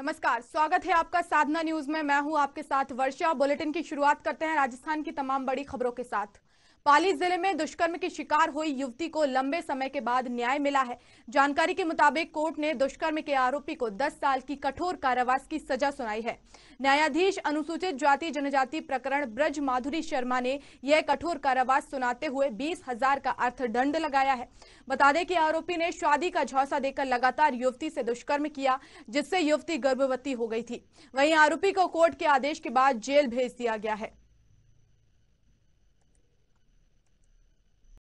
नमस्कार स्वागत है आपका साधना न्यूज में मैं हूं आपके साथ वर्षा बुलेटिन की शुरुआत करते हैं राजस्थान की तमाम बड़ी खबरों के साथ पाली जिले में दुष्कर्म की शिकार हुई युवती को लंबे समय के बाद न्याय मिला है जानकारी के मुताबिक कोर्ट ने दुष्कर्म के आरोपी को 10 साल की कठोर कारावास की सजा सुनाई है न्यायाधीश अनुसूचित जाति जनजाति प्रकरण ब्रज माधुरी शर्मा ने यह कठोर कारावास सुनाते हुए बीस हजार का अर्थदंड लगाया है बता दें कि आरोपी ने शादी का झौसा देकर लगातार युवती से दुष्कर्म किया जिससे युवती गर्भवती हो गई थी वहीं आरोपी को कोर्ट के आदेश के बाद जेल भेज दिया गया है